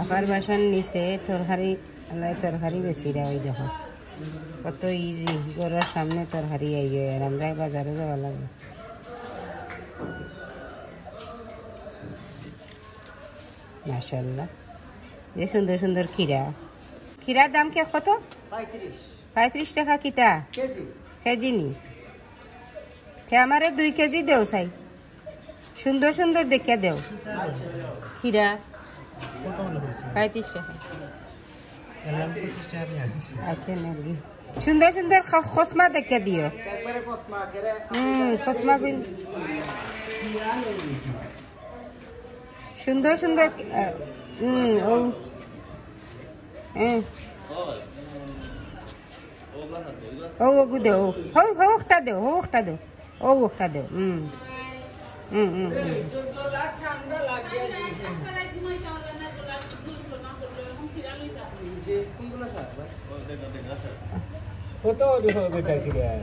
আপার বাসার নিচে তরকারি আল্লাহ তরকারি বেশি ওই দেখো কত ইজি গরুর সামনে তরকারি আইয় আর আমরা বাজারে যাওয়া লাগে মাসাল্লাহ যে সুন্দর সুন্দর খিরা খিরার দাম কে কত পঁয়ত্রিশ টাকা কিতা কেজি নি আমারে দুই কেজি দেও চাই সুন্দর সুন্দর দেখে দেও খিরা আচ্ছা। पैंतीस अच्छे मिल সুন্দর সুন্দর খসমা দেখে দিও হুম খসমা সুন্দর সুন্দর হুম ও ও ওগু দে ও হো হো ওটা দে হো ওটা দে ও ওটা দে হুম হুম হুম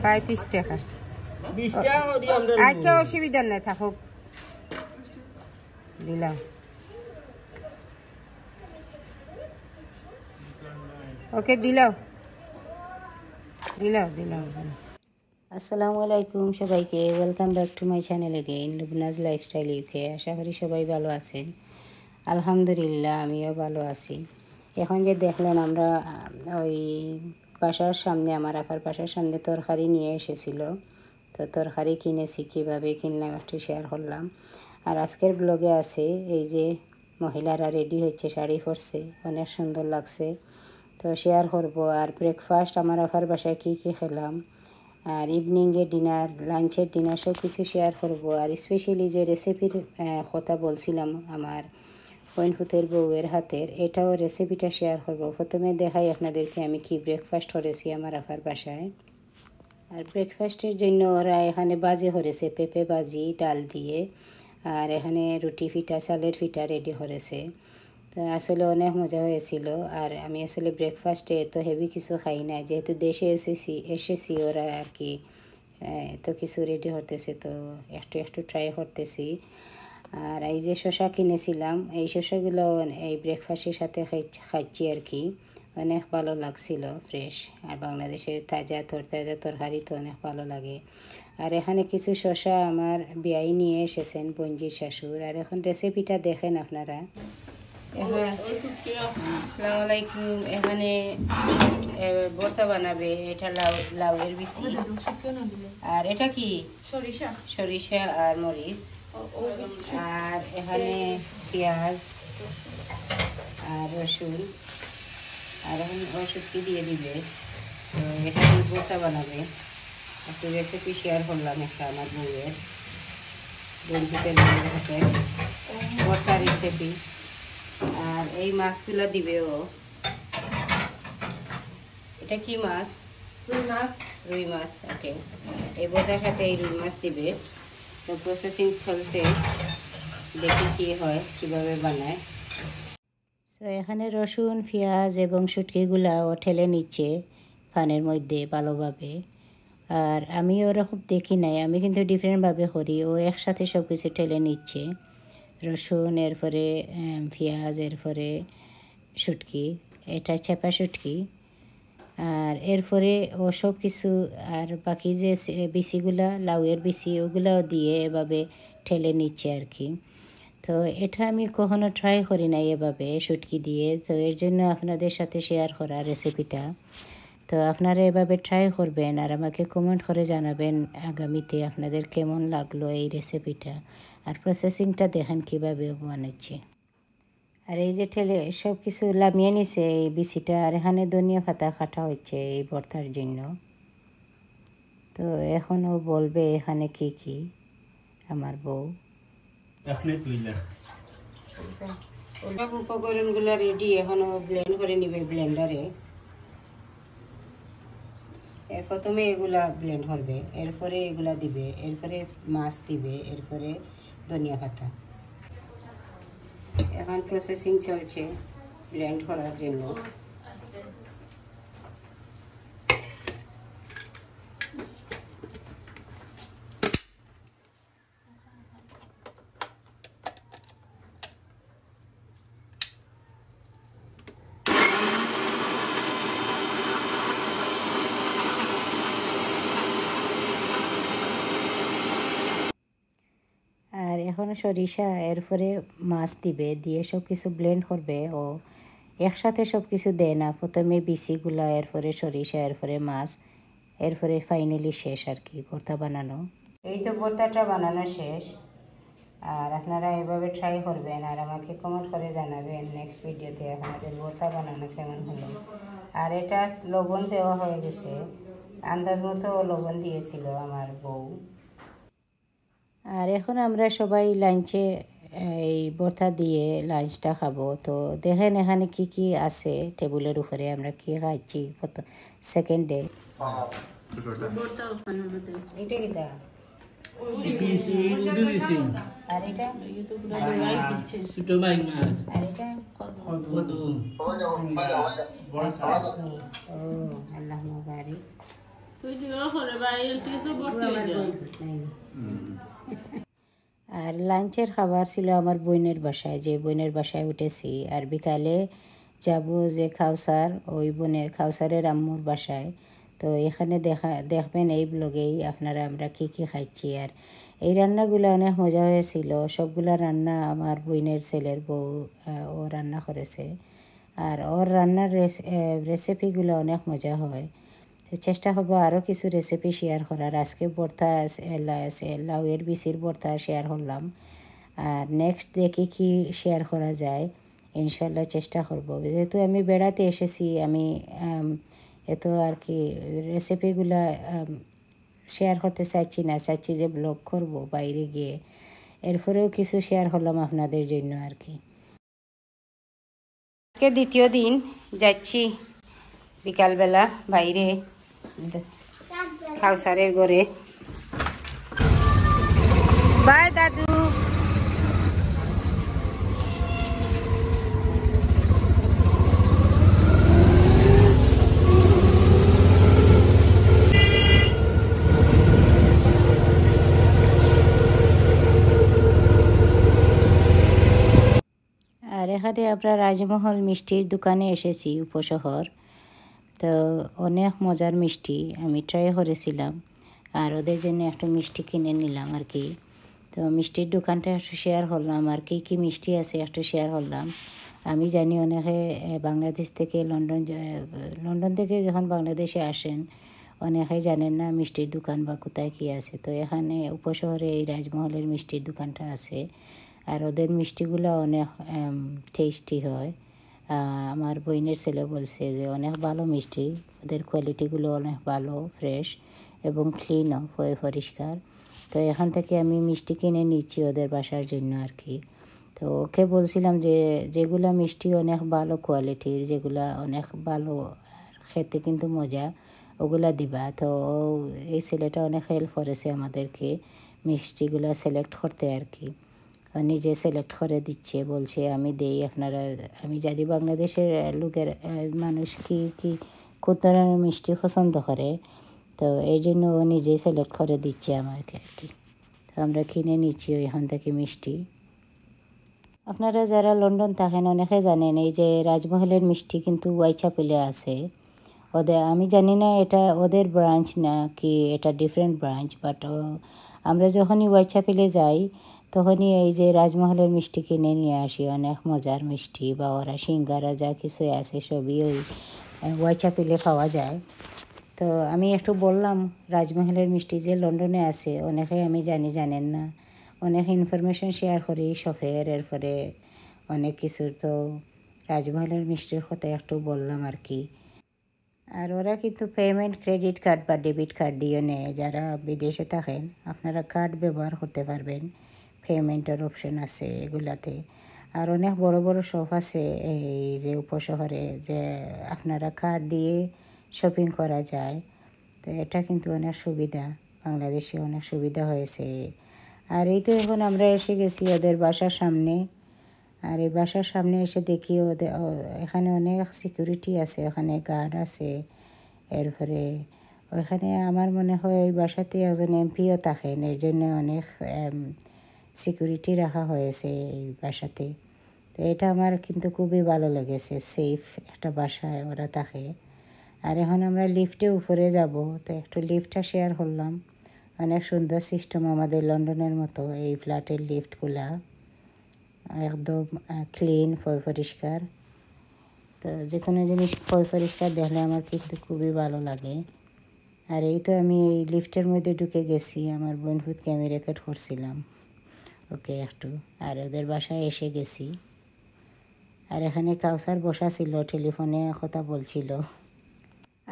পঁয়ত্রিশ টাকা আচ্ছা অসুবিধার নেই থাকুক দিলাম ওকে দিলাও দিলাও দিলাও আসসালামু আলাইকুম সবাইকে welcome back to my channel again Rubnaz lifestyle UK আশা করি সবাই ভালো আছেন আলহামদুলিল্লাহ আমিও ভালো আছি এখন যে দেখলেন আমরা ওই বাসার সামনে আমার আপার বাসার সামনে তরকারি নিয়ে এসেছিল তো তরকারি কিনেছি কীভাবে কিনলাম একটু শেয়ার করলাম আর আজকের ব্লগে আছে এই যে মহিলারা রেডি হচ্ছে শাড়ি পরছে অনেক সুন্দর লাগছে তো শেয়ার করব আর ব্রেকফাস্ট আমার আপার বাসায় কী কী খেলাম আর ইভিনিংয়ে ডিনার লাঞ্চের ডিনার সব কিছু শেয়ার করব আর স্পেশালি যে রেসিপির কথা বলছিলাম আমার বইনফুতের বউয়ের হাতের এটাও রেসিপিটা শেয়ার করবো প্রথমে দেখাই আপনাদেরকে আমি কি ব্রেকফাস্ট করেছি আমার আপার বাসায় আর ব্রেকফাস্টের জন্য ওরা এখানে বাজি করেছে পেঁপে বাজি ডাল দিয়ে আর এখানে রুটি ফিটা চালের ফিটা রেডি করেছে তো আসলে অনেক মজা হয়েছিল আর আমি আসলে ব্রেকফাস্টে এত হেভি কিছু খাই না যেহেতু দেশে এসেছি এসেছি ওরা আর কি এত কিছু রেডি হতেছে তো একটু একটু ট্রাই করতেছি আর এই যে শশা কিনেছিলাম এই শশাগুলো এই ব্রেকফাস্টের সাথে খাচ্ছি আর কি অনেক ভালো লাগছিল ফ্রেশ আর বাংলাদেশের তাজা তরতাজা তরকারি তো অনেক ভালো লাগে আর এখানে কিছু শশা আমার বিয়াই নিয়ে এসেছেন বঞ্জির শাশুর আর এখন রেসিপিটা দেখেন আপনারা আসসালামু এখানে বানাবে এটা লাউ লাউয়ের বিচি আর এটা কি সরিষা সরিষা আর মরিচ আর এখানে পেঁয়াজ আর রসুন আর এখন ওষুধটি দিয়ে দিবে তো এটা দিয়ে গোসা বানাবে একটু রেসিপি শেয়ার করলাম একটা আমার বউয়ের বন্ধুদের হাতে গোসা রেসিপি আর এই মাছগুলো দিবে ও এটা কি মাছ রুই মাছ রুই মাছ ওকে এই বোধার সাথে এই রুই মাছ দিবে তো প্রসেসিং চলছে দেখি কী হয় কীভাবে বানায় তো এখানে রসুন পেঁয়াজ এবং শুটকিগুলাও ঠেলে নিচ্ছে ফানের মধ্যে ভালোভাবে আর আমি ওরকম দেখি নাই আমি কিন্তু ডিফারেন্টভাবে করি ও একসাথে সব কিছু ঠেলে নিচ্ছে রসুন এরপরে পেঁয়াজ এরপরে শুটকি এটা চেপা শুটকি আর এরপরে ও সব কিছু আর বাকি যে বিচিগুলা লাউয়ের বিচি ওগুলাও দিয়ে এভাবে ঠেলে নিচ্ছে আর কি তো এটা আমি কখনো ট্রাই করি নাই এভাবে শুটকি দিয়ে তো এর জন্য আপনাদের সাথে শেয়ার করা রেসিপিটা তো আপনারা এভাবে ট্রাই করবেন আর আমাকে কমেন্ট করে জানাবেন আগামীতে আপনাদের কেমন লাগলো এই রেসিপিটা আর প্রসেসিংটা দেখেন কীভাবে বানাচ্ছি আর এই যে ঠেলে সব কিছু লামিয়ে নিছে এই বিচিটা আর এখানে ধনিয়া ফাতা কাটা হচ্ছে এই ভর্তার জন্য তো এখনও বলবে এখানে কি কি আমার বউ উপকরণগুলো রেডি এখনও ব্লেন্ড করে নিবে ব্লেন্ডারে প্রথমে এগুলা ব্লেন্ড করবে এরপরে এগুলা দিবে এরপরে মাছ দিবে এরপরে ধনিয়া পাতা এখন প্রসেসিং চলছে ব্লেন্ড করার জন্য দিলাম মানে সরিষা এরপরে মাছ দিবে দিয়ে সব কিছু ব্লেন্ড করবে ও একসাথে সব কিছু দেয় না প্রথমে বিসিগুলা এরপরে সরিষা এরপরে মাছ এরপরে ফাইনালি শেষ আর কি ভর্তা বানানো এই তো ভর্তাটা বানানো শেষ আর আপনারা এভাবে ট্রাই করবেন আর আমাকে কমেন্ট করে জানাবেন নেক্সট ভিডিওতে আপনাদের ভর্তা বানানো কেমন হলো আর এটা লবণ দেওয়া হয়ে গেছে আন্দাজ মতো লবণ দিয়েছিল আমার বউ আর এখন আমরা সবাই লাঞ্চে এই বর্তা দিয়ে লাঞ্চটা খাবো তো দেখেন এখানে কি কি আছে টেবিলের উপরে আমরা কি খাচ্ছি সেকেন্ড ডে আল্লাহ আর লাঞ্চের খাবার ছিল আমার বোনের বাসায় যে বোনের বাসায় উঠেছি আর বিকালে যাব যে খাওসার ওই বোনের খাওসারের আম্মুর বাসায় তো এখানে দেখা দেখবেন এই ব্লগেই আপনারা আমরা কী কী খাইছি আর এই রান্নাগুলো অনেক মজা হয়েছিল সবগুলা রান্না আমার বইনের ছেলের বউ ও রান্না করেছে আর ওর রান্নার রেসিপিগুলো অনেক মজা হয় চেষ্টা হবো আরও কিছু রেসিপি শেয়ার করার আজকে ভর্তা লাউয়ের বিসির বর্তা শেয়ার করলাম আর নেক্সট দেখি কি শেয়ার করা যায় ইনশাল্লাহ চেষ্টা করব যেহেতু আমি বেড়াতে এসেছি আমি এত আর কি রেসিপিগুলা শেয়ার করতে চাইছি না চাইছি যে ব্লগ করব বাইরে গিয়ে এরপরেও কিছু শেয়ার করলাম আপনাদের জন্য আর কি আজকে দ্বিতীয় দিন যাচ্ছি বিকালবেলা বাইরে খাওসারের ঘরে বাই দাদু আর এখানে আমরা রাজমহল মিষ্টির দোকানে এসেছি উপশহর তো অনেক মজার মিষ্টি আমি ট্রাই করেছিলাম আর ওদের জন্য একটা মিষ্টি কিনে নিলাম আর কি তো মিষ্টির দোকানটা একটু শেয়ার করলাম আর কি কী মিষ্টি আছে একটু শেয়ার করলাম আমি জানি অনেকে বাংলাদেশ থেকে লন্ডন লন্ডন থেকে যখন বাংলাদেশে আসেন অনেকে জানেন না মিষ্টির দোকান বা কোথায় কী আছে তো এখানে উপশহরে এই রাজমহলের মিষ্টির দোকানটা আছে আর ওদের মিষ্টিগুলো অনেক টেস্টি হয় আমার বইনের ছেলে বলছে যে অনেক ভালো মিষ্টি ওদের কোয়ালিটিগুলো অনেক ভালো ফ্রেশ এবং ক্লিনও পরিষ্কার তো এখান থেকে আমি মিষ্টি কিনে নিচ্ছি ওদের বাসার জন্য আর কি তো ওকে বলছিলাম যে যেগুলা মিষ্টি অনেক ভালো কোয়ালিটির যেগুলা অনেক ভালো খেতে কিন্তু মজা ওগুলা দিবা তো এই ছেলেটা অনেক হেল্প করেছে আমাদেরকে মিষ্টিগুলা সিলেক্ট করতে আর কি নিজে সিলেক্ট করে দিচ্ছে বলছে আমি দেই আপনারা আমি জানি বাংলাদেশের লোকের মানুষ কি কি কত ধরনের মিষ্টি পছন্দ করে তো এই জন্য ও নিজেই সিলেক্ট করে দিচ্ছে আমাকে আর কি তো আমরা কিনে নিচ্ছি ওইখান থেকে মিষ্টি আপনারা যারা লন্ডন থাকেন অনেকে জানেন এই যে রাজমহলের মিষ্টি কিন্তু ওয়াইচাপেলে আছে ওদের আমি জানি না এটা ওদের ব্রাঞ্চ না কি এটা ডিফারেন্ট ব্রাঞ্চ বাট আমরা যখনই ওয়াইচাপেলে যাই তখনই এই যে রাজমহলের মিষ্টি কিনে নিয়ে আসি অনেক মজার মিষ্টি বা ওরা সিঙ্গারা যা কিছু আছে সবই ওই ওয়াইচা পিলে পাওয়া যায় তো আমি একটু বললাম রাজমহলের মিষ্টি যে লন্ডনে আছে অনেকে আমি জানি জানেন না অনেক ইনফরমেশন শেয়ার করি শফের এরপরে অনেক কিছুর তো রাজমহলের মিষ্টির কথা একটু বললাম আর কি আর ওরা কিন্তু পেমেন্ট ক্রেডিট কার্ড বা ডেবিট কার্ড দিয়ে নেয় যারা বিদেশে থাকেন আপনারা কার্ড ব্যবহার করতে পারবেন পেমেন্টের অপশন আছে এগুলাতে আর অনেক বড় বড় শপ আছে এই যে উপশহরে যে আপনারা কার্ড দিয়ে শপিং করা যায় তো এটা কিন্তু অনেক সুবিধা বাংলাদেশে অনেক সুবিধা হয়েছে আর এই তো এখন আমরা এসে গেছি ওদের বাসার সামনে আর এই বাসার সামনে এসে দেখি ওদের এখানে অনেক সিকিউরিটি আছে ওখানে গার্ড আছে এরপরে ওইখানে আমার মনে হয় ওই বাসাতে একজন এমপিও থাকেন এর জন্য অনেক সিকিউরিটি রাখা হয়েছে এই বাসাতে তো এটা আমার কিন্তু খুবই ভালো লেগেছে সেফ একটা বাসায় ওরা থাকে আর এখন আমরা লিফটে উপরে যাব তো একটু লিফটটা শেয়ার করলাম অনেক সুন্দর সিস্টেম আমাদের লন্ডনের মতো এই ফ্ল্যাটের লিফটগুলা একদম ক্লিন পরিষ্কার তো যে কোনো জিনিস পরিষ্কার দেখলে আমার কিন্তু খুবই ভালো লাগে আর এই তো আমি এই লিফটের মধ্যে ঢুকে গেছি আমার বন্ধুকে আমি রেকর্ড করছিলাম ওকে একটু আর ওদের বাসায় এসে গেছি আর এখানে কাউসার বসা ছিল টেলিফোনে কথা বলছিল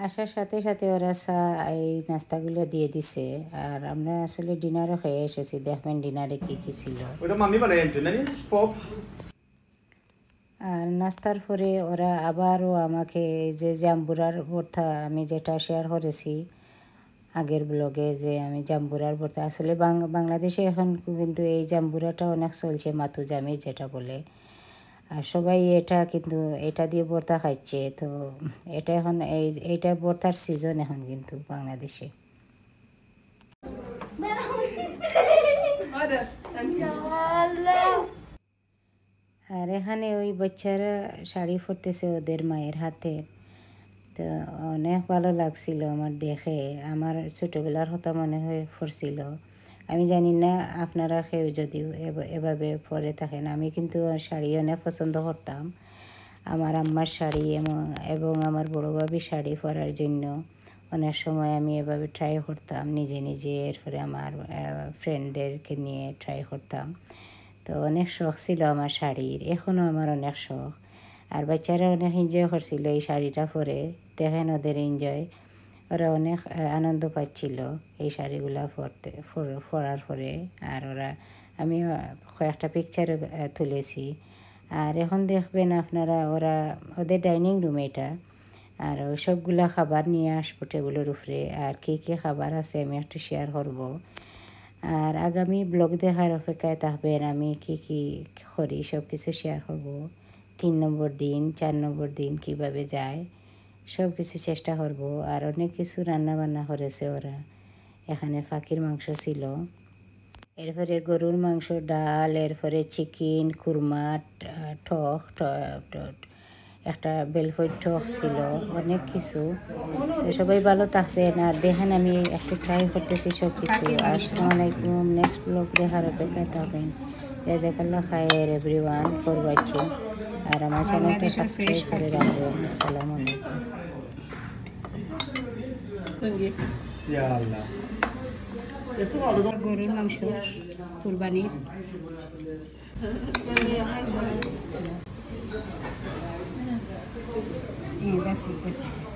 আসার সাথে সাথে ওরা চা এই নাস্তাগুলো দিয়ে দিছে আর আমরা আসলে ডিনারও খেয়ে এসেছি দেখবেন ডিনারে কী কী ছিল আর নাস্তার পরে ওরা আবারও আমাকে যে জাম্বুরার ভর্তা আমি যেটা শেয়ার করেছি আগের ব্লগে যে আমি জাম্বুরার বলতে আসলে বাংলাদেশে এখন কিন্তু এই জাম্বুরাটা অনেক চলছে মাতু জামি যেটা বলে আর সবাই এটা কিন্তু এটা দিয়ে বর্তা খাইছে তো এটা এখন এই এইটা বর্তার সিজন এখন কিন্তু বাংলাদেশে আর এখানে ওই বাচ্চারা শাড়ি পরতেছে ওদের মায়ের হাতের তো অনেক ভালো লাগছিল আমার দেখে আমার ছোটোবেলার হতা মনে হয়ে পড়ছিল আমি জানি না আপনারা কেউ যদিও এভাবে পরে থাকেন আমি কিন্তু শাড়ি অনেক পছন্দ করতাম আমার আম্মার শাড়ি এবং আমার বড়ো ভাবি শাড়ি পরার জন্য অনেক সময় আমি এভাবে ট্রাই করতাম নিজে নিজে এরপরে আমার ফ্রেন্ডদেরকে নিয়ে ট্রাই করতাম তো অনেক শখ ছিল আমার শাড়ির এখনও আমার অনেক শখ আর বাচ্চারা অনেক এনজয় করছিল এই শাড়িটা পরে দেখেন ওদের এনজয় ওরা অনেক আনন্দ পাচ্ছিল এই শাড়িগুলো পরতে পরার পরে আর ওরা আমি কয়েকটা পিকচার তুলেছি আর এখন দেখবেন আপনারা ওরা ওদের ডাইনিং রুম এটা আর সবগুলা খাবার নিয়ে আসবো টেবিলের উপরে আর কী কী খাবার আছে আমি একটু শেয়ার করব আর আগামী ব্লগ দেখার অপেক্ষায় থাকবেন আমি কি কি করি সব কিছু শেয়ার করব তিন নম্বর দিন চার নম্বর দিন কিভাবে যায় সব কিছু চেষ্টা করব আর অনেক কিছু রান্না বান্না করেছে ওরা এখানে ফাঁকির মাংস ছিল এরপরে গরুর মাংস ডাল এরপরে চিকেন কুরমা ঠক একটা বেলফই ঠক ছিল অনেক কিছু সবাই ভালো থাকবে না দেখেন আমি একটু ট্রাই করতেছি সব কিছু আসসালামু আলাইকুম নেক্সট ব্লগ দেখার অপেক্ষায় থাকবেন জাজাকাল্লা খায়ের এভরিওয়ান করবাচ্ছি আর আমার চ্যানেলটা সাবস্ক্রাইব করে রাখবেন আসসালামু আলাইকুম গরুর মাংস কুরবানি হ্যাঁ